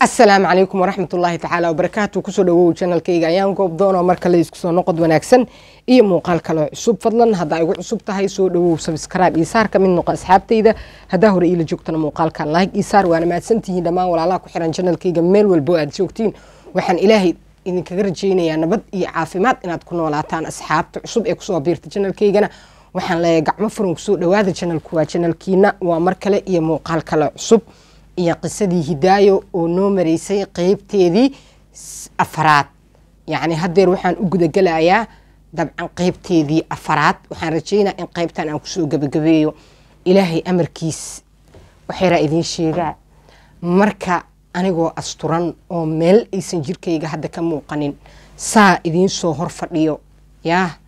asalaamu calaykum waraxmatullaahi tacaala wabarakaatu kusoo dhawow janalkayga ayaan goob doonoo marka le isku soo noqod wanaagsan iyo muuqaal kale cusub fadlan haddaa igu cusub tahay soo dhawow sabskrib iyo saar ka mid noqo asxaabtayda haddaa hore iila joogtana muuqaalkan lahig iyo saar waana mahadsantihiin dhammaan walaalaha ku xiran janalkayga meel walbo aad joogtiin waxaan ilaahay idinkaga rajeynayaa nabad iyo caafimaad inaad ku noolaataan asxaabta cusub ee kusoo biirta janalkaygana waxaan leeyahay gacmo furan kusoo dhawaada janalku waa janalkiina waa mar kale iyo muuqaal kale cusub iyo qisadii hidaayo oo noo maraysay qeybteedii afaraad yacni haddeer waxaan u gudagalayaa dabcan qeybteedii afaraad waxaan rajaynaa in qeybtan aan kusoo gebagabeeyo ilaahay amarkiis waxyara idiin sheegaa marka anigoo asturan oo meel aysan jirkayga hadda ka muuqanin saa idiin soo hor fadhiyo yaah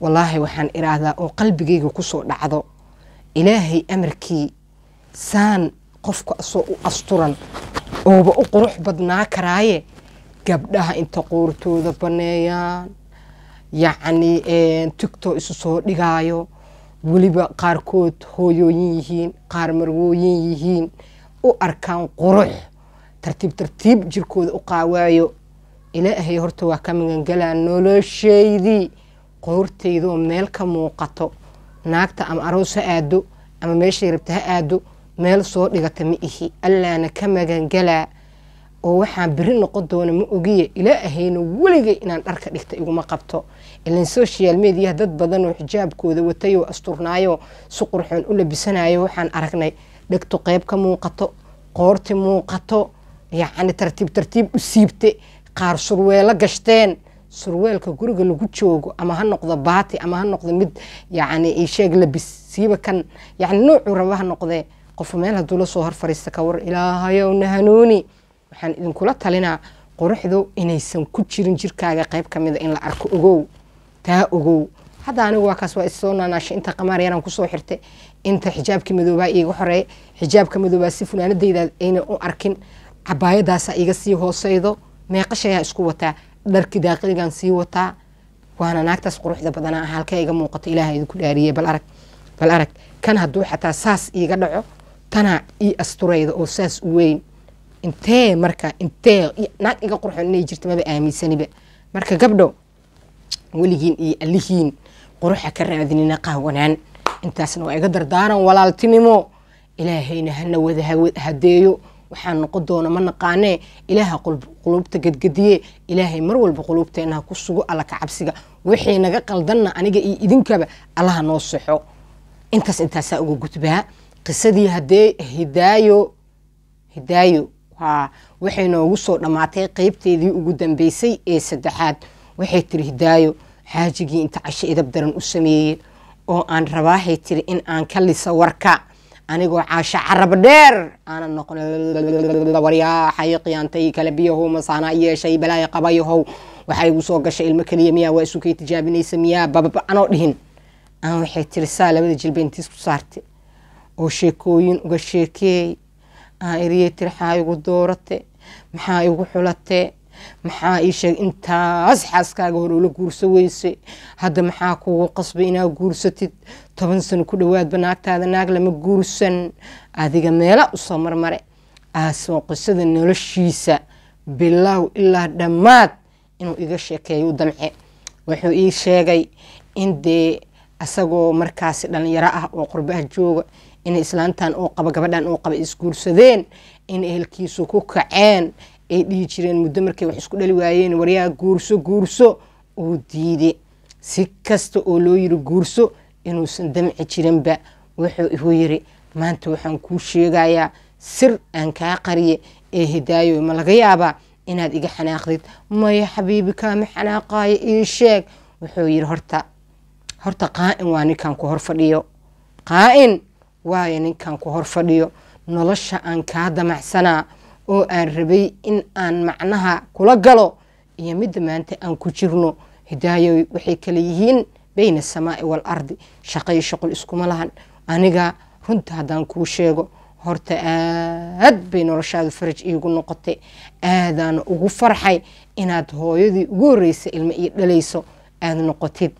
wallaahi waxaan idhaahdaa oo qalbigayga kusoo dhacdo ilaahay amarkii saan qofka asoo u asturan ooba u qurux badnaa karaaye gabdhaha inta quurtooda baneeyaan yacni eh, tigtoo isu soo dhigaayo weliba qaarkood hooyooyin yihiin qaar marwooyin yihiin u arkaan qurux tartiib tartiib jirkooda u qaawaayo ilaahay horta waa ka magangalaa nolosheydii quruurtaydaoo meel ka muuqato naagta ama aroos ha aado ama meeshay rabta ha aado meel soo dhigata ma ihi allaana ka magangalaa oo waxaan beri noqon doona ma ilaa ilaahayna weligay inaan dharka dhigta iguma qabto ilan social media dad badanoo xijaabkooda watayoo asturnaayo si qurxoon u labisanayo waxaan aragnay dhegto qayb ka muuqato qoorti muuqato yacni tartiib tartiib u siibte qaar surweelo gashteen surweelka guriga lagu joogo ama ha noqdo baati ama ha noqdo mid yacni sheeg labis siiba kan yacni noocuu raba ha noqdee qof meel haduu lasoo soo hor fariista ka war ilaahayowna waxaan idinkula talinaa quruxdu inaysan ku jirin jirkaaga qayb ka mida ah in la arko ogow taa ogow hadda anigu waa kaas waa issoo naanaashay inta qamaar yaraan kusoo xirtay inta xijaabka madoobaa iiga xoreeya xijaabka madoobaa si funaanadayda ayna u arkin cabaayadaasa iga sii hooseydo meeqashayaa isku wataa dharki daaqiligan sii wataa waana naagtaas quruxda badanaa halka iga muuqato ilaaha idinku dhaariye bal arag bal arag kan hadduu xataa saas iiga dhaco tanaa ii astureyda oo saas weyn intee marka intee naag iga qurxoon inay jirta maba aaminsaniba marka gabdho weligiin iyo allihiin quruxa ka raadinina qaawanaan intaasna waa iga dardaaran walaaltinimo ilaahayna hana wada hadeeyo waxaa noqon doona ma naqaanee ilaaha quluubta gadgadiye ilaahay mar walba quluubteenna ku sugo alla ka cabsiga wixii naga qaldanna aniga iyo idinkaba allaha noo sexo intaas intaasaa uga gudbaa qisadii hadee hidaayo hidaayo haa waxay noogu soo dhammaatay qeybteedii ugu dambeysay ee saddexaad waxay tiri hidaayo xaajigii inta casho idab daran u sameeyey oo aan rabaahay tiri in aan ka liso warka anigoo caasho carab dheer aana noqon waryaaxay qiyaantay kala biyahow masaana yeeshay balaayo qabayahow waxaa igu soo gashay ilmo keliya miyaa waa isu kay tijaabinaysa miyaa bababa anoo dhihin aan waxay tiri saa labada jilba intiis ku saartay oo sheekooyin uga sheekeey aan eriyey tiraxaa igu doorate maxaa igu xulate maxaa ii sheeg intaas xaaskaaga hore la guursa weyse hadda maxaa kugu qasbay inaa guursatid toban sano ku dhowaadba naagtaada naag lama guursan adiga meela usoo marmare aasoo qisada noloshiisa bilaaw ilaa dhammaad inuu iga sheekeeyo u damce wuxuu ii sheegay in dee asagoo markaasi dhallinyaro ah oo qurbaha jooga in islaantan uu qabo gabadhan uu qaba isguursadeen in ehelkiisu ku kaceen ay dhihi jireen muddo markay wax isku dhali waayeen waryaa guurso guurso uu diiday si kasta oo loo yiri guurso inuusan damci jirinba wuxuu igu yiri maanta waxaan kuu sheegayaa sir aan kaa qariye ee hidaayo ma laga yaabaa inaad iga xanaaqdid maya xabiibi kaama xanaaqaayo ii sheeg wuxuu yiri horta horta in waa ninkan ku hor fadhiyo qaa'in waayo ninkan ku horfadhiyo nolosha aan kaa damacsanaa oo aan rabay in aan macnaha kula galo iyo midda maanta aan ku jirno hidaayo waxay kala yihiin bayna asamaai waalardi shaqo iyo shaqol iskuma lahan aniga runta haddaan kuu sheego horta aad bay noloshaadu faraj iigu noqotay aadaana ugu farxay inaad hooyadii ugu horreysa ilmo iyo dhalayso aad noqotid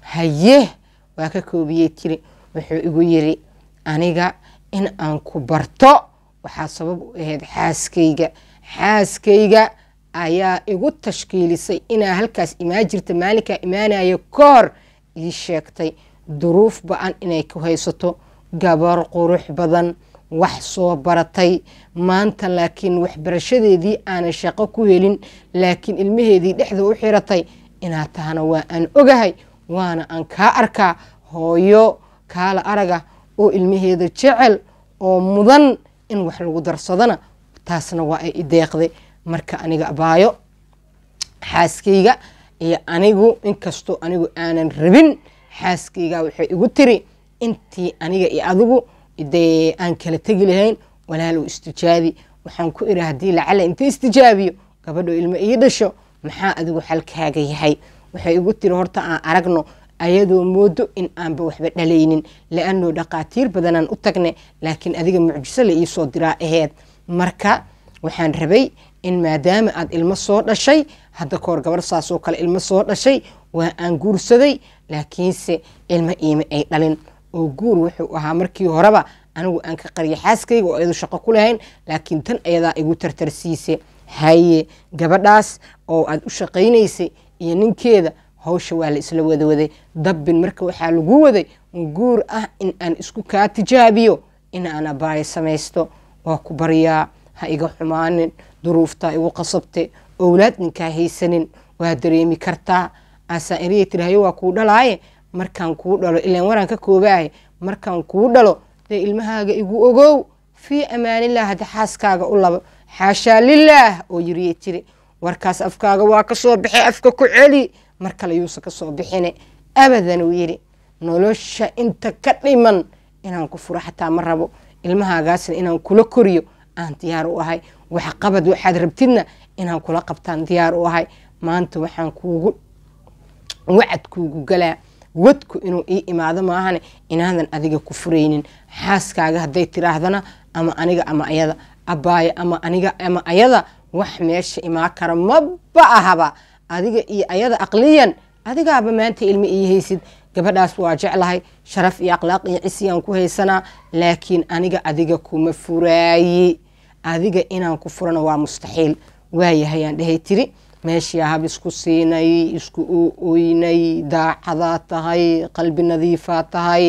haye waa ka koobiyey tiri wuxuu igu yiri aniga in aan ku barto waxaa sabab u ahayd xaaskayga xaaskayga ayaa igu tashkiilisay inaa halkaas imaajirta maalinkaa imaanaya ka hor ii sheegtay duruuf ba-an inay ku haysato gabar qurux badan wax soo baratay maanta laakiin waxbarashadeedii aanay shaqo ku helin laakiin ilmaheedii dhexda u xiratay inaa tahana waa aan ogahay waana aan kaa arkaa hooyo kaala araga oo ilmaheeda jecel oo mudan in wax lagu darsadana taasna waa ay ideeqday marka aniga abaayo xaaskayga iyo anigu inkastoo anigu aanan rabin xaaskayga waxay igu tiri intii aniga iyo adigu dee aan kala tegi lahayn walaalow istijaabi waxaan ku idhi haddii lacala inta istijaabiyo gabadho ilmo ii dhasho maxaa adigu xalkaaga yahay waxay igu tiri horta aan aragno ayadoo moodo in aanba waxba dhalaynin lianno dhaqaatiir badanaan u tagne laakiin adiga mucjiso la ii soo diraa aheed marka waxaan rabay in maadaama aad ilmo soo dhashay hadda koor gabar saasoo kale ilmo soo dhashay waa aan guursaday laakiinse ilmo iima ay dhalin oo guur wuxuu ahaa markii horeba anigu aan ka qariya xaaskayga oo ayadu shaqo kulahayn lahayn laakiin tan ayadaa igu tartarsiise haye gabadhaas oo aad u shaqaynaysay iyo ninkeeda hawsha waa la isla wadawaday dabbin marka waxaa lagu waday guur ah in aan isku kaa tijaabiyo inaan abaayo samaysto waa ku baryaa ha iga xumaanin duruufta igu qasabte owlaad ninkaa haysanin waa dareemi kartaa asaairia tirahayo waa kuu dhalaaye markaan kuu dhalo ilan waraan ka koobaaye markaan kuu dhalo dee ilmahaaga igu ogow fii amaanilah hada xaaskaaga u labo xaashaa lilaah oo yiriye jiri warkaas afkaaga waa ka soo baxay afka ku celi mar kale yuusa kasoo bixine abadan uu yidhi nolosha inta ka dhiman inaan ku furo xataa ma rabo ilmahaagaasna inaan kula koriyo aan diyaar u ahay waxqabad waxaad rabtidna inaan kula qabtaan diyaar u ahay maanta waxaan kuugu wacadkuugu galaa wadku inuu ii imaado maahane inaadan adiga ku furaynin xaaskaaga hadday tiraahdana ama aniga ama ayada abaayo ama aniga ama ayada wax meesha imaa kara maba ahaba adiga iyo ayada aqliyan adigaaba maanta ilmi ii haysid gabadhaas waa jeclahay sharaf iyo akhlaaq iyo cisiyaan ku haysanaa laakiin aniga adiga kuma furaayi adiga inaan ku furana waa mustaxiil waayahay aan dhehay tiri meeshii ahab isku siinay isku ooynay daacadaa tahay qalbi nadiifaa tahay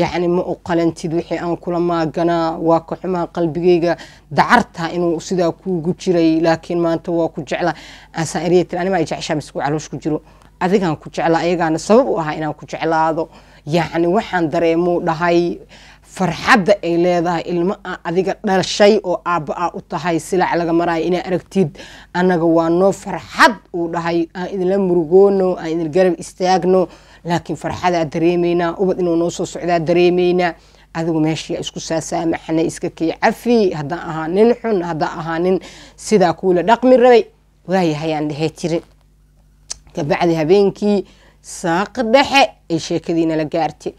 yacni ma u qalantid wixii aan kula maaganaa waa ka xumaa qalbigayga dacarta inuu sidaa kuugu jiray laakiin maanta waa ku jecla aansaananimaa jeceshaa misku caloosh ku jiro adigaan ku jeclaa ayagaana sabab u ahaa inaan ku jeclaado yacni waxaan dareemuu dhahay farxadda ay leedahay ilmo a ah, adiga dhalashay oo aabba a ah u tahay silac laga maraayo inaa aragtid annaga waa noo farxad uu dhahay aan ah, idinla murugoono aan idin garab istaagno laakiin farxadaa dareemaynaa ubad inuu noo soo socdaa dareemaynaa adigu meeshii isku saasaamaxnay iska kii cafi haddaan ahaa nin xun haddaan ahaa nin sidaa kuula dhaqmi rabay waayahayaan dhehe jirin kabacdi habeenkii saaq dhexe ay sheekadiina la gaartay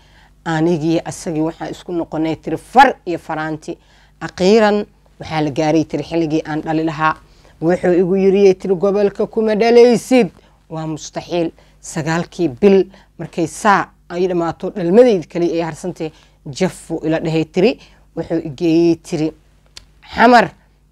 anigii asagii waxaa isku noqonay tiri far iyo faraanti akhiiran waxaa la gaaray tiri xilligii aan dhali lahaa wuxuu igu yiriyey tiri gobolka kuma dhalaysid waa mustaxiil sagaalkii bil markay saa ay dhamaato dhalmadeyd kaliya ay harsantay jafu ila dhahay tiri wuxuu igeeyey tiri xamar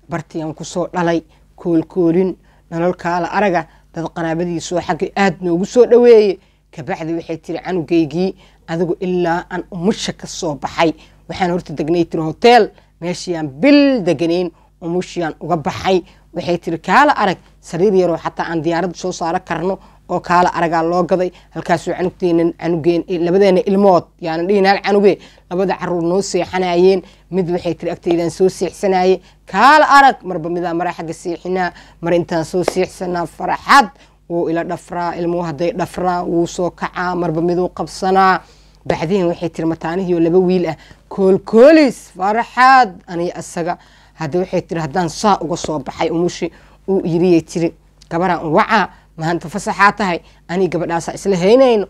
bartii aan kusoo dhalay koolkoolin nololkaala araga dad qanaabadiisoo xagga aada noogu soo dhaweeye kabacdi waxay tiri canugeygii adigu ilaa aan umusha kasoo baxay waxaan horta degnay tiri hotel meeshayaan bil deganeyn umushiyaan uga baxay waxay tiri kaala arag sariir yaro xataa aan diyaarad soo saaro karno oo kaala aragaa loo gaday halkaasuu canugteenan canugeen labadeena ilmood yaana dhihinaan canuge labada caruur noo seexanayeen mid waxay tiri agtaydaan soo seexsanaye kaala arag marba midaa mara xagga seexinaa mar intaan soo seexsanaa farxad wuu ila dhafraa ilmuhu hadday dhafraa wuu soo kacaa marba miduu qabsanaa baxdeen waxay tiri mataanihiio laba wiil ah koolkoolis faraxaad aniyo isaga hadda waxay tiri haddaan saa uga soo baxay umushi uu yiriyay tiri gabaraan wacaa maanta fasaxaa tahay anii gabadhaasa isla haynayno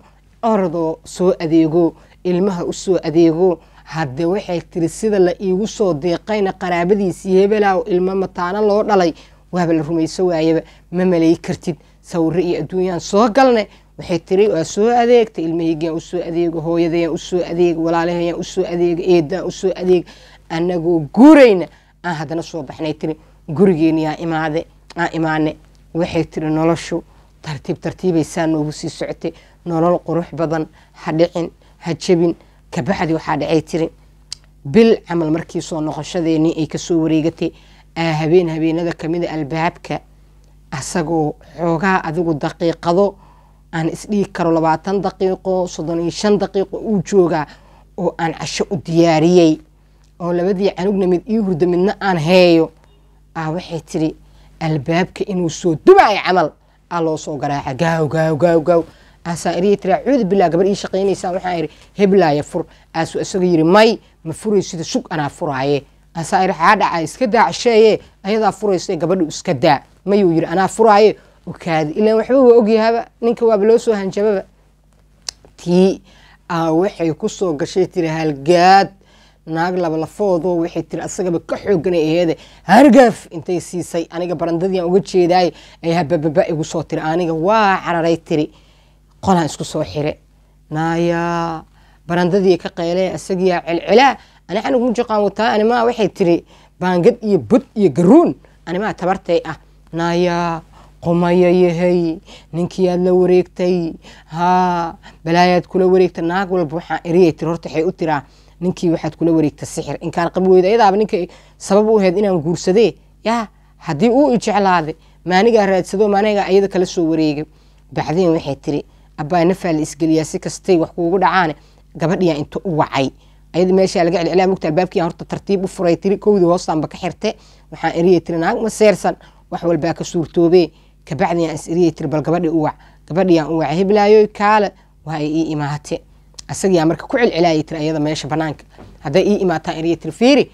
ordoo soo adeego ilmaha usoo adeego hadde waxay tiri sida la iigu soo deeqayna qaraabadiisii hebelaaw ilmo mataano loo dhalay waaba la rumayso waayaba ma malay kartid sawiro iyo adduunyaan soo galne waxay tiri waa soo adeegta ilmaheygaan usoo adeego hooyadayaan usoo adeega walaalahayaan usoo adeega eedaan usoo adeega anagoo guurayna aan haddana soo baxnay tiri gurigeeni yaa imaade aan imaane waxay tiri noloshu tartiib tartiibaysaa noogu sii socotay nolol qurux badan ha dhicin ha jabin kabacdi waxaa dhacay tiri bil camal markii soo noqoshadeenii ay kasoo wareegatay habeen habeenada kamida ah albaabka asagoo xoogaa adigu daqiiqado aan isdhigi karo labaatan daqiiqo soddon iyo shan daqiiqo uu joogaa oo aan casho u diyaariyey oo labadii canugna mid ii hurda midna aan heeyo aa ah, waxay tiri albaabka inuu soo dubayo camal aa loo soo garaaca gaaw gaaw gaaw gaaw aasaa iriya tiraa cuudu bilaa gabar ii shaqaynaysaa waxaa idhi heblaaya fur aasuu isaga yidhi may ma furaysida sug anaa furaaye aasaa idhi xaa dhaca iska daa casheeye ayadaa furaysa gabadhu iska daa mayuu yiri anaa furaaye okaadi ilaan waxba waa ogyahaaba ninka waaba loo soo hanjababa tii waxay kusoo gashay tiri halgaad naag laba lafoodoo waxay tiri asagaba ka xooganay aheede hargaf intay siisay aniga barandadiiaan uga jeedaay ayaa bababa igu soo tiri aniga waa cararay tiri qolaan isku soo xire naayaa barandadii ka qeyle asagiyaa celcelaa ani xanug ma wataa animaa waxay tiri baangad iyo bud iyo garuun animaa tabartay ah naayaa qumayayahay ninkiiyaad la wareegtay haa balaayaad kula wareegta naag walba waxaa eriyay tir horta waxay u tiraa ninkii waxaad kula wareegta sixir inkaan qabi weyda ayadaaba ninkay sabab u ahayd inaan guursadee yaa haddii uu ijeclaade maanigaa raadsado maanigaa ayada kala soo wareegay bacdeen waxay tiri abbaa nafaa la isgeliyaa si kastay wax kuugu dhacaane gabadhiyaa inta u wacay ayada meeshaa laga celcelaa mugta albaabkiya horta tartiib u furay tiri kowdii hoostaanba ka xirte waxaan eriyay tiri naag ma seersan wax walbaa ka suurtoobee kabacdi aan isiriyi bal gabadhi u wac gabadhiaan u waca hiblaayoy kaale waa ii imaate asagiyaa marka ku celcelaayay tir ayada meesha banaanka hadday ii imaataan iriya tir fiiri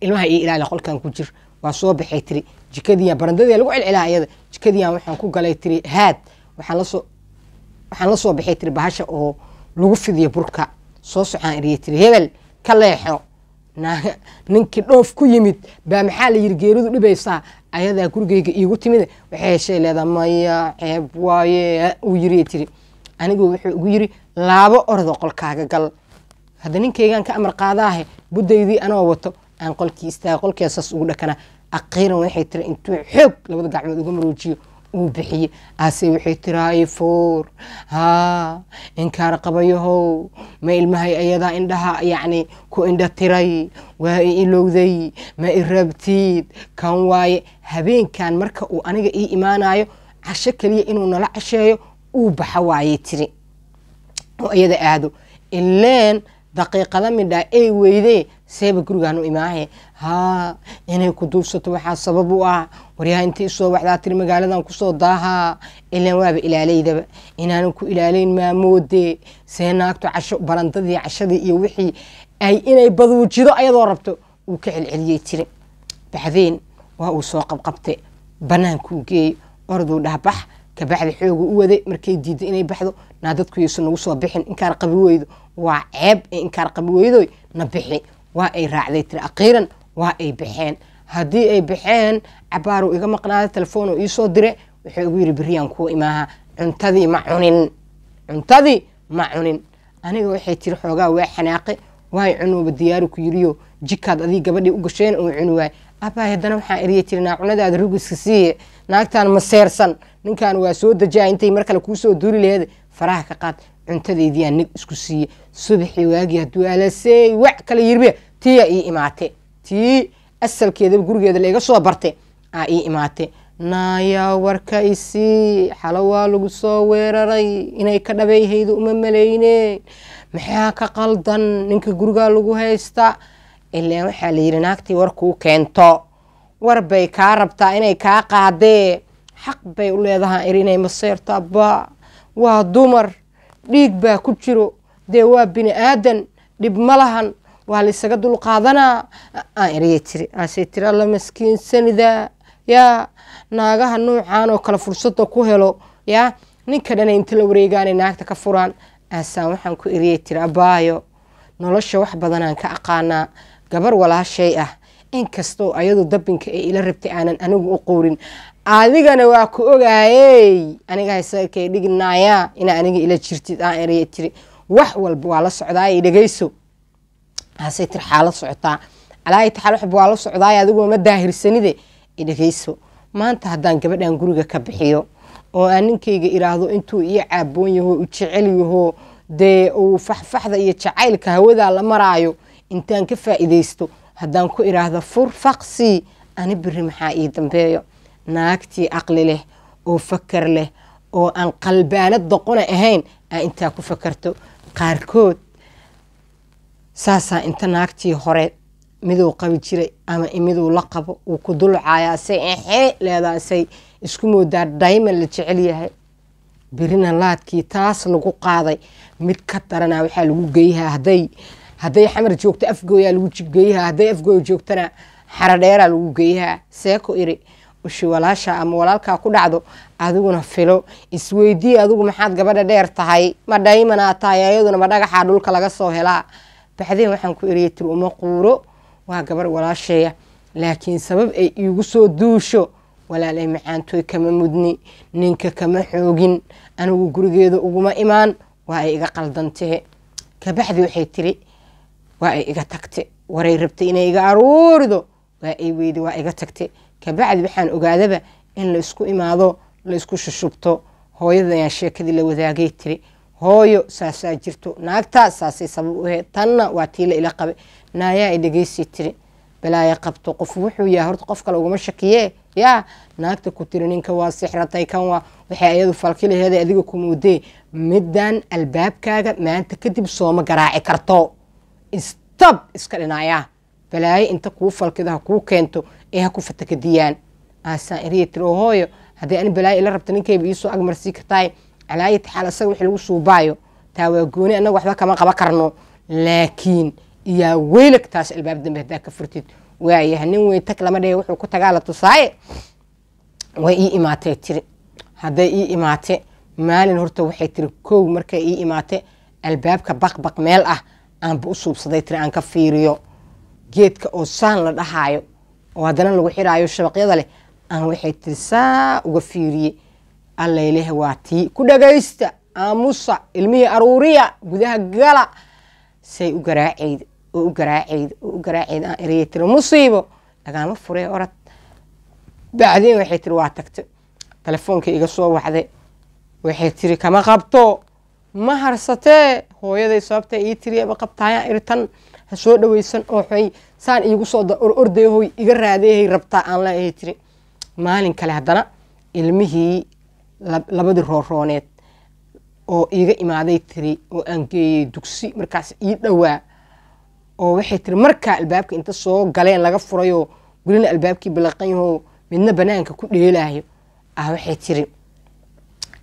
ilmaha ii ilaali qolkan ku jir waa soo baxay tiri jikadiiya barandadii lagu celcelaa ayada jikadiiya waxaan ku galay tiri haad waxaan lasoo waxaan la baxay tiri bahasha oo lagu fidiyo burka soo socaan iriya tiri hebel ka leexo naaga ninkii dhoof ku yimid baa maxaa la yiri geeridu dhibaysaa ayadaa gurigeyga iigu timid waxay heshay leedaa maya ceeb waaye uu yiri tiri anigu wuxuu ugu yiri laabo orda qolkaaga gal hadda ninkeygaan ka amar qaadaahe buddaydii anoo wato aan qolkii istaaga saas ugu dhakana aqiiran waxay tiri intuu xoog labada gacmood uga maroojiyo uu bixiyey aase waxay tirahay four haa inkaar qabayahow ma ilmahay ayadaa indhaha yacni ku indha tiray waa i ilowday ma i rabtiid kan waaye habeenkan marka uu aniga ii imaanayo casho keliya inuu nala casheeyo uu baxo waayey tiri oo iyada aado ileen daqiiqada midhaa ey weydee seeba gurigaan u imaahe haa inay ku duubsato waxaa sabab u ah waryaha intii isoo wacdaa tiri magaaladan kusoo daahaa ilaan waaba ilaalaydaba inaanan ku ilaalayn maamoode see naagto casho barandadii cashadii iyo wixii ay inay badwujido ayadoo rabto uu ka celceliyey tiri baxdeen waa uu soo qabqabte bannaankuu geeyey oroduu dhahbax kabacdi xoogu u waday markay diidda inay baxdo naa dadku yaysan nagu soo bixin inkaar qabi weydo waa ceeb ee inkaar qabi weydoy na bixi waa ay raacday tiri akhiiran waa ay baxeen haddii ay baxeen cabaaru iga maqnaada telefoonu iisoo dire wuxuu igu yiri beriyaan kuwa imaaha cuntadii ma cunin cuntadii ma cunin aniga waxay tiri xoogaa waa xanaaqe waay cunuuba diyaari ku yiriyo jikaad adii gabadhii u gasheen oo cuni waay abaay haddana waxaan eriye tiri naacunadaada rugiska siiye naagtaan ma seersan ninkan waa soo dajaa intay mar kale kuusoo duuli laheed faraha ka qaad cuntadaydii nig isku siiye subaxii waagii hadduu alaseey wax kala yirbe tiya ii imaatee tii asalkeedaba gurigeeda layga soo barte aa ii imaatee naayaa warka isii xalo waa lagu soo weeraray inay ka dhabayhayda uma malayneyn maxaa ka qaldan ninka gurigaa lagu haysta ilaan waxaa la yidhi naagtii warkuu keento war bay kaa rabtaa inay kaa qaadee xaq bay u leedahaa irinay inay maseerta waa dumar dhiig baa ku jiro dee waa bini aadan dhib ma lahan waa laysaga dulqaadanaa aan eraya tiri aashay tiri alla maskiinsanidaa yaa naagaha nuucan oo kale fursada ku helo yaa ninka dhan inta la wareegaanay naagta ka furaan aasaan waxaan ku eriyay tiri abaayo nolosha wax badanaan ka aqaanaa gabar walaashay ah in kastoo ayadu dabinka ee ila rabtay aanan anigu u qoorin adigana waa ku ogaayey aniga haysakee dhignaayaa inaa aniga ila jirtid aan eraya tiri wax walba waa la socdaayay dhegayso hase tir xaala socotaa alaayitaxaal waxba waa la socdaaya adiguma ma daahirsanide dhegayso maanta haddaan gabadhan guriga ka bixiyo oo aan ninkayga iraahdo intuu iyo caaboon yaho u jecel yaho dee uu faxfaxda iyo jacaylka hawadaa la maraayo intaan ka faa'iidaysto haddaan ku iraahdo fur faqsi ani biri maxaa ii dambeeyo naagtii caqli leh oo fakar leh oo aan qalbaanad doqona ahayn aa intaa ku fakarto qaarkood saasaa inta naagtii hore miduu qabi jiray ama miduu la qabo uu ku dulcayaasay axee leedaasay isku moodaa dayman la jecel yahay birina laadkii taas lagu qaaday mid ka daranaa waxaa lagu geeyahaa haday hadday xamar joogto afgooyaa lagu geeyahaa hadday afgooya joogtana xaradheeraa lagu geeyahaa seeku iri ushi walaasha ama walaalkaa ku dhacdo adiguna filo isweydii adigu maxaad gabadha dheer tahay ma dhayman tahay ayaduna ma dhagaxaa dhulka laga soo helaa baxdeen waxaan ku eriyay tir uma quuro waa gabarh walaasheeya laakiin sabab ay iigu soo duusho walaalay macaantooy kama mudni ninka kama xoogin anigu gurigeeda uguma imaan waa ay iga qaldantahe kabacdi waxay tiri waa ay iga tagte waray rabtay inay iga aruurido waa ay weydi waa iga tagte kabacdi waxaan ogaadaba in laisku imaado laisku shushubto hooyada yaa sheekadii la wadaagay tiri hooyo saasaa jirto naagtaa saasay sabab u aheyd tanna waa tii la ila qabe naayaa ay dhegeysi tiri balaaya qabto qof wuxuu yahay horta qof kale ugama shakiye yaa naagta ku tiri ninka waa sixratay kan waa waxay ayadu falkilaheeda adiga ku muudee middan albaabkaaga maanta kadib sooma garaaci karto istab iska dhinaayaa balaayo inta kuu falkida ha kuu keento ee ha ku fatakadiyaan asaairyatiri oo hooyo hadday ani balaayo ila rabta ninkeyba iisoo agmarsii kartaay calaayati xaal asaga wix lagu suubaayo taa waa gooni annaga waxba kama qaban karno laakiin yaa weylagtaas albaab dambe haddaa ka furtid waayaha nin weyn tag lama dhee wuxuu ku tagaa tusaaye way ii imaatay tiri hadday ii imaate maalin horta waxay tiri kow markay ii imaate albaabka baqbaq meel ah aanba u suubsaday tiri aan ka fiiriyo geedka oo saan la dhahaayo oo haddana lagu xiraayo shabaqyada leh aan waxay tirsaa uga fiiriye allayleh waa tii ku dhagaysta aamusa ilmihii aruuriya gudaha gala say u garaacayda oo u garaacayda oo u garaacayda aan ereye tiro musiibo lagaama furee orad bacdiin waxay tiri waa tagtay telefoonka iga soo waxday waxay tiri kama qabto ma harsatee hooyaday sababta ii tiri aba qabtaayaan iri ha soo dhaweysan oo xoy saan iigu soo orordeehoy iga raadeehay rabtaa aan leeahay tiri maalin kale haddana ilmihii labadii roorooneed oo iiga imaaday tiri oo aan geeyey dugsi markaas ii dhowaa oo waxay tiri markaa albaabka inta soo galeen laga furayoo gulina albaabkii balaqan yahoo midna banaanka ku dheelaayo ah waxay tiri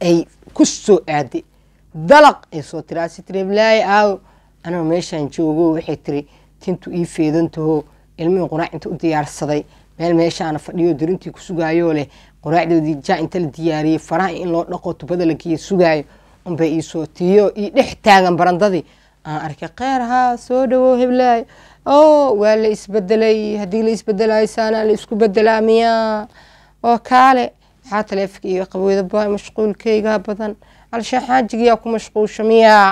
ay ku soo aaday dalaq ay soo tiri asi tiri heblaaya aawo anaa meeshaan joogo waxay tiri tintu ii feedantaho ilmihii quraac inta u diyaarsaday meel meeshaana fadhiyo dirintii ku sugaayoo leh quraacdoodii jaa inta la diyaariyey faraha in loo dhaqo tubada la geeye sugaayo unbay iisoo tiyo ii dhex taagan barandadii aan arkay kheer haa soo dhowo heblaay o waa la isbedelay haddii la isbedelayo la isku bedelaa miyaa oo kaale maxaa taleefanka iga qaboodaba mashquulkaygaa badan halshaa xaajigiyaa ku mashquulsha miyaa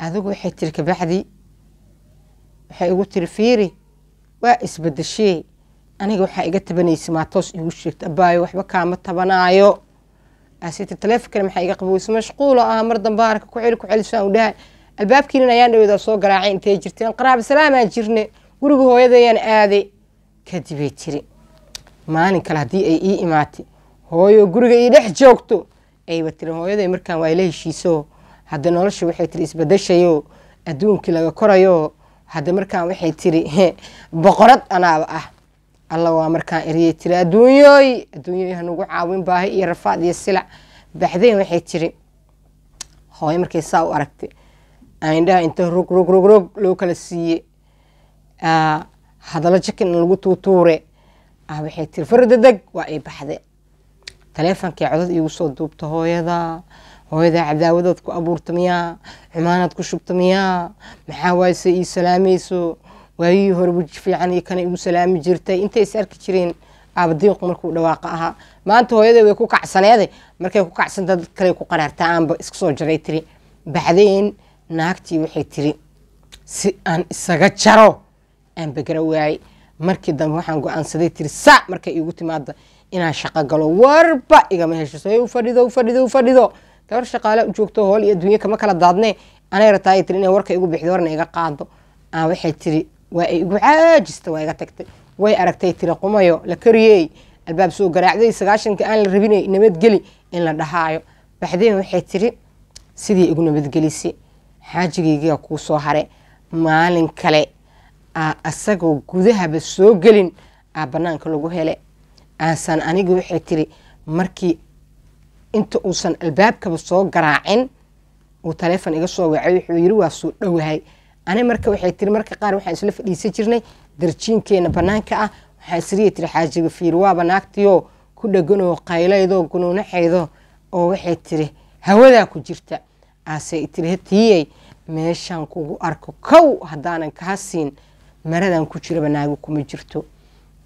adigu waxay tiri kabacdi waxay igu tiri fiiri waa isbadashee aniga waxaa iga tabanaysa maatoos igu sheegta abaayo waxba kaama tabanaayo asita taleefonkana maxaa iga qaboweysa mashquulo ah mar damba ku celi ku celi saan u dhahay ayaan dhaweydaa soo garaacay intay jirteen qaraaba salaamaan jirne guriga hooyadayaan aaday kadibay tiri maalin kale haddii ay ii imaatay hooyo guriga ii dhex joogto ayba tiri hooyaday markaan waa ila heshiiso hadda nolosha waxay tiri isbadashayo adduunkii laga korayo hadde markaan waxay tiri boqorad anaaba ah alla waa markaan eriyey tiri adduunyooy adduunyooy hanugu caawin baahi iyo rafaad iyo silac baxdeen waxay tiri hooyo markay saa u aragtay aindhaha inta rog rog rog rog loo kala siiye hadallo jakin in lagu tuutuure waxay tiri faradadeg waa ay baxdee taleefonkii codad iigu soo duubta hooyada hooyadaa cadaawadood ku abuurta miyaa xumaanaad ku shubta miyaa maxaa waaye se ii salaamayso waayihii hore weji fiican iyo kana igu salaami jirtay intay is arki jireen aabadiiqu markuu dhawaaqa ahaa maanta hooyadee way ku kacsaneede markay ku kacsanta dad kale ku qaraartaa aanba iska jaray tiri bacdeen naagtii waxay tiri si aan isaga jaro aanba gara waayey markii dambe waxaan go-aansaday tiri saa markay iigu timaada inaan shaqo galo warba igama heshiso fadhido fadhido fadhido gabar shaqaale joogto hool iyo adduunye kama kala daadne anay rataa tiri ina warka igu bixda warna iga qaado aan waxay tiri waa ay igu caajista waa iga tagtay way aragtay tiri qumayo la kariyey albaab soo garaacday sagaashanka aan la rabinay nabadgeli in la dhahaayo baxdeen waxay tiri sidii igu nabadgelisi xaajigaygiga kuu soo hare maalin kale aa asagoo gudahaba soo gelin banaanka lagu hele aansan aniga waxay tiri markii inta uusan albaabkaba soo garaacin uu taleefon iga soo wacay wuxuu yiri waa soo dhowahay ani marka waxay tiri marka qaar waxaan isla fadhiisan jirnay darjiinkeena banaanka ah waxaan isriya tiri xaajiga fiir waaba naagtiyoo ku dheganoo qaylaydo gunuunaxaydo oo waxay tiri hawadaa ku jirta aase tiri hatiyey meeshaan kugu arko kow haddaanan kaa siin maradan ku jiraba naago kuma jirto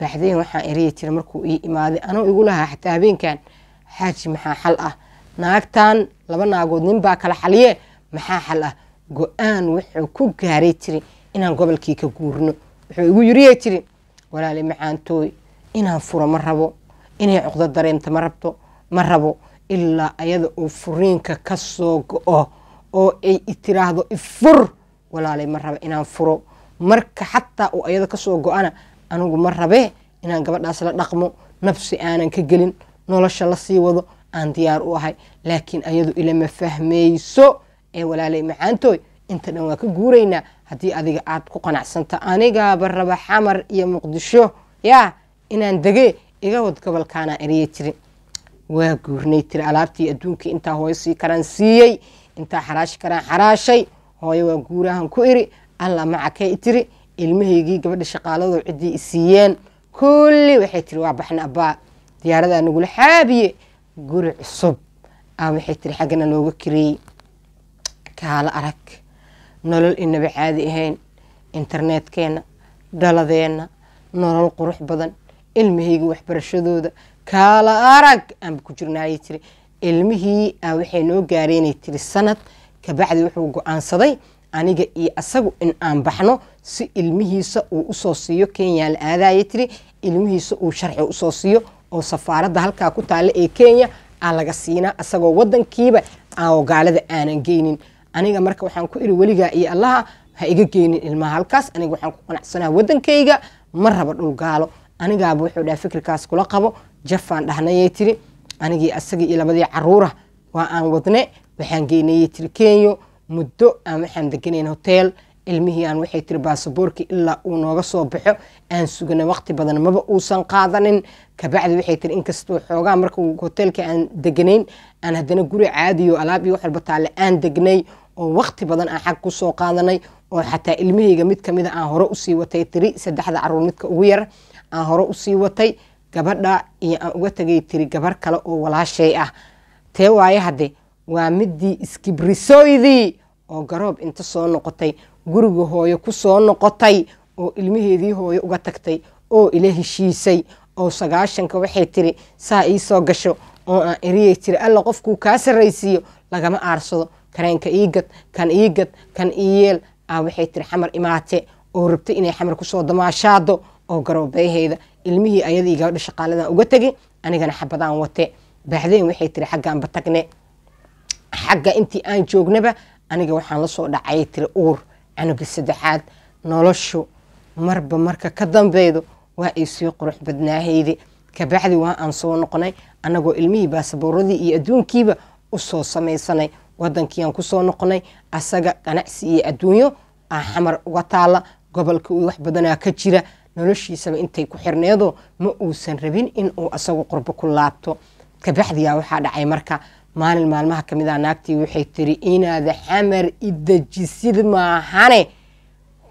baxdayn waxaan eriya tiri markuu ii imaaday anoo igu lahaa xataa habeenkan xaaji maxaa xal ah naagtan laba naagood ninbaa kala xaliye maxaa xal ah go-aan wuxuu ku gaaray jiri inaan gobolkii ka guurno wuxuu igu yiriye jiri walaali macaantooy inaan furo ma rabo inay cuqdo dareemta ma rabto ma rabo ilaa ayada uu furiinka kasoo go-o oo ay itiraahdo ifur walaali ma rabo inaan furo marka xataa uu ayada kasoo go-ana anigu ma rabee inaan gabadhaas la dhaqmo nafsi aanan ka gelin nolosha la sii wado aan diyaar u ahay laakiin ayadu ilama fahmayso ee walaalay macaantooy inta dhan waa ka guureynaa haddii adiga aad ku qanacsanta anigaaba raba xamar iyo muqdisho yaa inaan degee iga wad gobolkaanaa eriyey tiri waa guurnay tiri alaabtii adduunkii intaa hooyo sii karaan siiyey intaa xaraashi karaan xaraashay hooyo waa guurahan ku iri alla macakay tiri ilmahaygii gabadha shaqaaladoo ciddii isiiyeen kulli waxay tiri waa baxna abbaa diyaaradaa nagula xaabiye guri cusub aan waxay tiri xaggana looga kareeyey kaala arag nolol inaba caadi ahayn internetkeenna dhaladeenna nolol qurux badan ilmahayga waxbarashadooda kaala arag aanba ku jirnaayay tiri ilmihii aa waxay noo gaareenay tiri sanad kabacdi wuxuu go-aansaday aniga iyo asagu in aan baxno si ilmihiisa uu usoo siiyo kenya la aadaaya tiri ilmihiisa uu sharci usoo siiyo oo safaaradda halkaa ku taalla ee kenya aa laga siinaa isagoo wadankiiba ao gaalada aanan geynin aniga marka waxaan ku iri weligaa iyo allaha ha iga geynin ilmaha halkaas aniga waxaan ku qanacsanaa wadankayga ma raba dhul gaalo anigaaba wuxuu dhaha fikirkaas kula qabo jafaan dhahnayay tiri anigii asagii iyo labadii caruura ah waa aan wadne waxaan geynayay tiri kenyo muddo aan waxaan deganayna hoteel ilmihii aan waxay tiri baasaboorki ilaa uu nooga soo baxo aan sugana waqti badan maba uusan qaadanin kabacdi waxay tiri inkastoo xoogaa marka hoteelka aan deganayn aan haddana guri caadiyo alaab iyo wax walba taale aan degnay oo waqti badan aan xag kusoo qaadanay oo xataa ilmahayga mid kamida aan hore usii watay tiri saddexda caruur ugu yar aan hore usii watay gabadha iyo aan uga tagay tiri gabar kale oo walaashay ah tee waayo hadde waa midii iskibrisooydii oo garoob inta soo noqotay guriga hooyo kusoo noqotay oo ilmaheedii hooyo uga tagtay oo ila heshiisay oo sagaashanka waxay tiri saa iisoo gasho oo aan eriyay tiri alla qofkuu kaa sarraysiiyo lagama aarsado kareenka iigad kan iigad kan iiyeel a waxay tiri xamar imaate oo rabtay inay xamar kusoo damaashaado oo garoobeeheyda ilmihii ayadii gabadha shaqaaladan uga tegi anigana xabadaan wate baaxdeen waxay tiri xaggaanba tagne xagga intii aan joognaba aniga waxaan la soo tiri uur canuga saddexaad noloshu marba marka ka dambeydo waa ay sii qurux badnaahayde kabacdi waa aan soo noqnay annagoo ilmihii baasaboorradii iyo adduunkiiba usoo samaysanay waddankiiaan kusoo noqonay asaga ganacsi iyo adduunyo aa xamar uga taala gobolka uu wax badanaa ka jira noloshiisaba intay ku xirneedo ma uusan rabin inuu asagu qurbo ku laabto kabacdiyaa waxaa dhacay marka maalin maalmaha ka mid ah naagtii waxay tiri inaad xamar idajisid maahane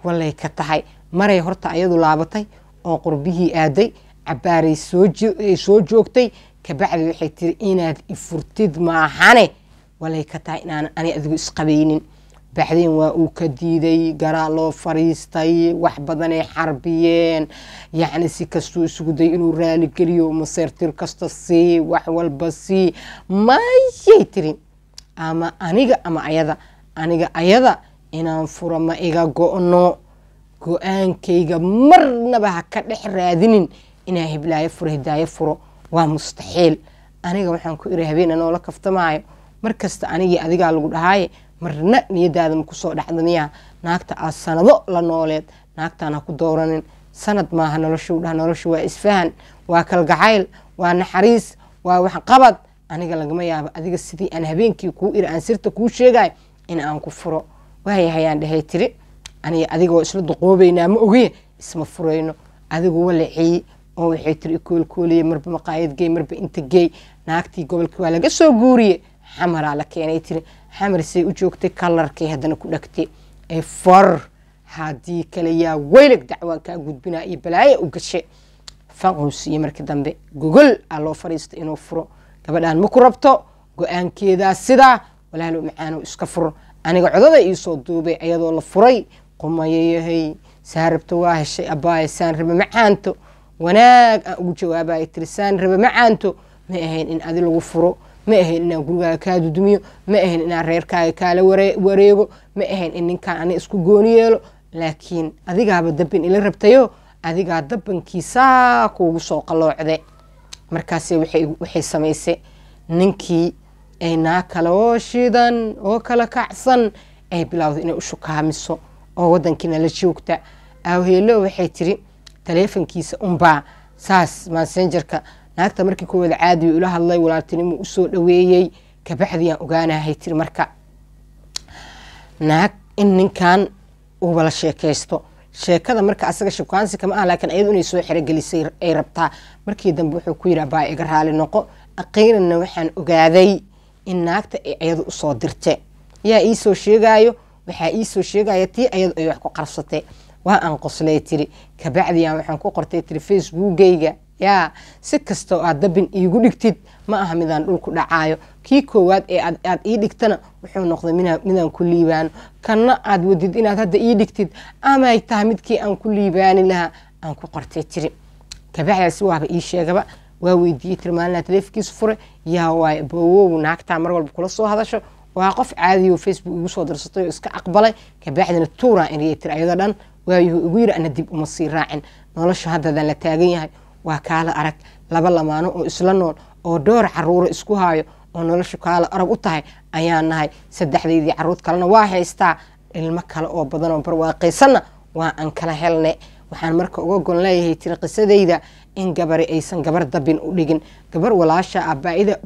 wallay ka tahay maray horta ayadu laabatay oo qurbihii aaday cabaaray soo joogtay kabacdi waxay tiri inaad ifurtid maahane walay ka tahay inaan ani adigu isqabaynin baxdeen waa uu ka diiday garaa loo fariistay wax badanay xarbiyeen yacni si kastuu isugu day inuu raaligeliyo maseertir kasta sii wax walba sii mayay tiri ama aniga ama ayada aniga ayada inaan furo ma iga go-no go-aankayga marnaba ha ka dhex raadinin inaan hiblaayo furo hidaayo furo waa mustaxiil aniga waxaan ku iri habeenanoola kaftamaayo mar kasta anigii adigaa lagu dhahaaye marna niyadaada kusoo dhacda miyaa naagta aa sanado la nooleed naagtaana ku dowranin sanad maaha noloshuu dhaha noloshu waa isfahan waa kalgacayl waa naxariis waa waxqabad aniga lagama yaabo adiga sidii aan habeenkii kuu iri aan sirta kuu sheegayo in aan ku furo waayahayaan dhahay tiri aniga adigoo isla duqoobaynaa ma ogiye isma furayno adigu walaciyi oo waxay tiri ikoolkooliya marba maqaayad gey marba inta gey naagtii gobolkii waa laga soo guuriye xamaraa la keenay tiri xamar say u joogtay kalarkay haddana ku dhagtay ee far haddii kale yaa weylag dacwaan kaa gudbinaa iyo balaaya u gashe faquu siiye markii dambe gogol aa loo fariista inuu furo gabadhaan ma ku rabto go-aankeedaa sidaa walaalow macaanow iska fur aniga codada iisoo duubay ayadoo la furay qumayayahay saan rabto waa heshay abbaaye saan rabe macaanto wanaag aan ugu jawaabaya tiri saan rabe macaanto may ahayn in adi lagu furo ma ahayn inaan gurigaaga kaa dudumiyo ma ahayn inaan reerkaaga kaala wareego ma ahayn in ninkaan ani isku gooni yeelo laakiin adigaaba dabbin ila rabtayo adigaa dabbankiisaa kuugu soo qaloocde markaas waxay samaysay ninkii ay naa kale oo shiidan oo kala kacsan ay bilowda inay u shukaamiso oo wadankiina la joogta awheelo waxay tiri taleefankiisa unbaa saas masenjarka naagta markii koowaad caadiyu ila hadlay walaaltinimuu usoo dhaweeyey kabacdiaan ogaanahay tiri marka naag in ninkan uuba la sheekaysto sheekada marka asaga shubkaansi kama ah laakiin ayadu inay soo xerogelisay ay rabtaa markii dambe wuxuu ku yidhaha baa iga raali noqo aqiilanna waxaan ogaaday in naagta ay ayadu usoo dirte yaa iisoo sheegaayo waxaa iisoo sheegaya tii ayadu ay wax ku qarsatay waa aan qoslay tiri kabacdiyan waxaan ku qortay tiri facebookgayga yaa si kastoo aad dabin iigu dhigtid ma aha midaan dhulku dhacaayo kii koowaad ee aad ii dhigtana wuxuu noqday midaan ku liibaano kanna aad wadid inaad hadda ii dhigtid amay tahay midkii aan ku liibaani lahaa aan ku qortay jiri kabacdaasi waaba ii sheegaba waa weydiiyey tilmaanlaa taleefikiis fure yaa waay boowow naagtaa mar walba kula soo hadasho waa qof caadiyo facebook igu soo darsatay oo iska aqbalay kabacdina tuuraan eriyay tir ayadoo dhan waayuhu igu yiri ana dib uma sii raacin nolosha haddadaan la taagan yahay waa kaala arag laba lamaano oo isla nool oo dhowr caruuro isku haayo oo noloshu kaala arag u tahay ayaan nahay saddexdaydii caruur kalena waa haystaa ilmo kale oo badanoo barwaaqaysanna waa aan kala helne waxaan marka uga gon leeyahay tiri qisadayda in gabari aysan gabar dabin u dhigin gabar walaasha ah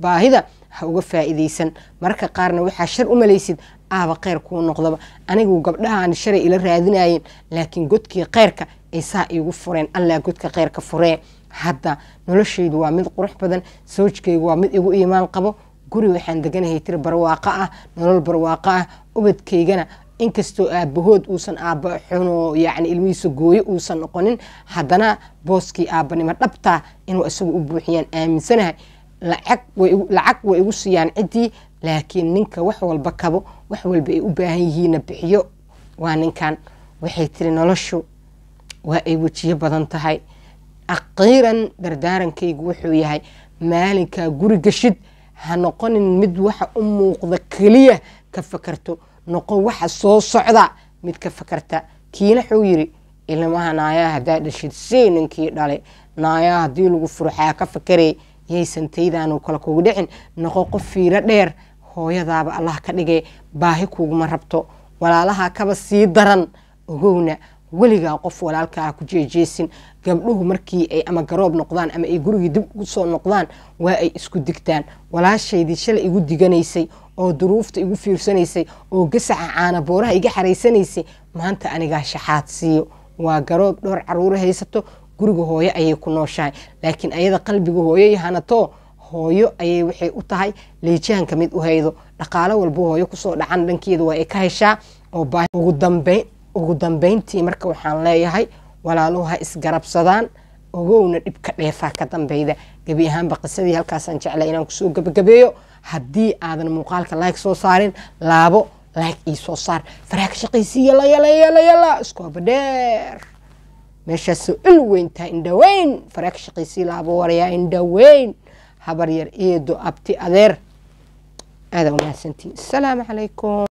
baahida ha uga faa'iidaysan mararka qaarna waxaa shar u malaysid aaba kheyr kuu noqdaba anigu gabdhahaani sharay ila raadinayeen laakiin godkii kheyrka ay saa iigu fureen allaa godka kheyrka furee hadda noloshaydu waa mid qurux badan sowjkaygu waa mid igu iimaan qabo guri waxaan deganahay tir barwaaqo ah nolol barwaaqo ah ubadkaygana inkastoo aabahood uusan aaba xuno yani ilmihiisa gooyo uusan noqonin haddana booskii aabanimo dhabtaa inuu isagu u buuxiyaan aaminsanahay lacag way igu siiyaan ciddii laakiin ninka wax walba kabo wax walba ay u baahan yihiinna bixiyo waa ninkan waxay tiri noloshu waa ay wejiyo badan tahay aqiiran dardaarankaygu wuxuu yahay maalinkaa guri gashid ha noqonin mid waxa u muuqda keliya ka fakarto noqo waxa soo socda mid ka fakarta kiina xuu yiri ilmaha naayaa haddaa dhashid si ninkii dhale naayaa haddii lagu furxaa ka fakare yaysan taydaanu kale kugu dhicin noqo qof fiiro dheer hooyadaaba allah ka dhige baahi kuguma rabto walaalahaa kaba sii daran ogowna weligaa qof walaalka walaalkaa ku jeejeesin gabdhuhu markii ay ama garoob noqdaan ama ay gurigii dib ugu soo noqdaan waa ay isku digtaan walaashaydii shalay igu diganaysay oo duruufta igu fiirsanaysay oo gasaca caana booraha iga xaraysanaysay maanta anigaa shaxaad siiyo waa garoob dhowr caruuro haysato guriga hooyo ayay ku nooshahay laakiin ayada qalbiga hooyoy hanato hooyo ayay waxay u tahay leejahanka mid u haydo dhaqaalo walbo hooyo kusoo dhacan dhankeeda waa ay ka heshaa oo ugu dambayntii marka waxaan leeyahay walaaluhu ha isgarabsadaan ogowna dhibka dheefaa ka dambeyda gebi ahaanba qisadii halkaasaan jeclay inaan kusoo gabagabeeyo haddii aadan muuqaalka like soo saarin laabo laag ii soo saar faraaka ka yala yala yala yala isku abadheer meeshaasoo il weyntaa indhaweyn faraha ka laabo warayaa indhaweyn habar yar eedo abti adeer aadaa umahadsantiin asalaamu calaykum